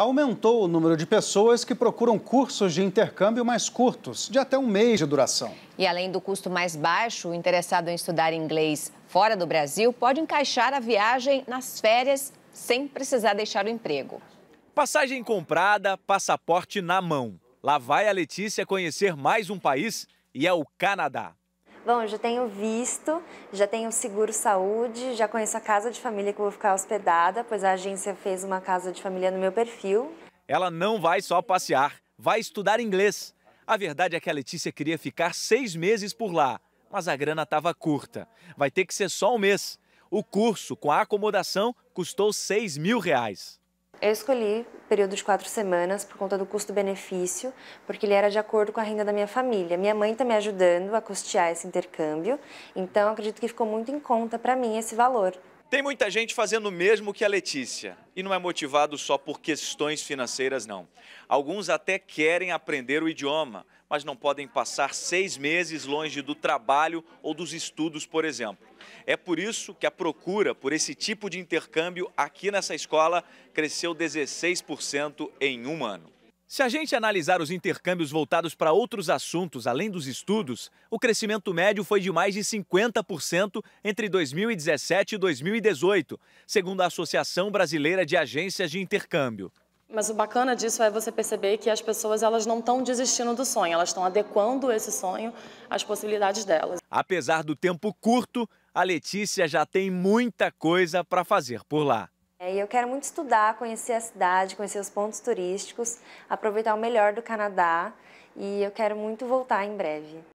aumentou o número de pessoas que procuram cursos de intercâmbio mais curtos, de até um mês de duração. E além do custo mais baixo, o interessado em estudar inglês fora do Brasil pode encaixar a viagem nas férias sem precisar deixar o emprego. Passagem comprada, passaporte na mão. Lá vai a Letícia conhecer mais um país e é o Canadá bom, já tenho visto, já tenho seguro saúde, já conheço a casa de família que vou ficar hospedada, pois a agência fez uma casa de família no meu perfil. Ela não vai só passear, vai estudar inglês. A verdade é que a Letícia queria ficar seis meses por lá, mas a grana estava curta. Vai ter que ser só um mês. O curso com a acomodação custou 6 mil reais. Eu escolhi o período de quatro semanas por conta do custo-benefício, porque ele era de acordo com a renda da minha família. Minha mãe está me ajudando a custear esse intercâmbio, então acredito que ficou muito em conta para mim esse valor. Tem muita gente fazendo o mesmo que a Letícia e não é motivado só por questões financeiras, não. Alguns até querem aprender o idioma, mas não podem passar seis meses longe do trabalho ou dos estudos, por exemplo. É por isso que a procura por esse tipo de intercâmbio aqui nessa escola cresceu 16% em um ano. Se a gente analisar os intercâmbios voltados para outros assuntos além dos estudos, o crescimento médio foi de mais de 50% entre 2017 e 2018, segundo a Associação Brasileira de Agências de Intercâmbio. Mas o bacana disso é você perceber que as pessoas elas não estão desistindo do sonho, elas estão adequando esse sonho às possibilidades delas. Apesar do tempo curto, a Letícia já tem muita coisa para fazer por lá. É, eu quero muito estudar, conhecer a cidade, conhecer os pontos turísticos, aproveitar o melhor do Canadá e eu quero muito voltar em breve.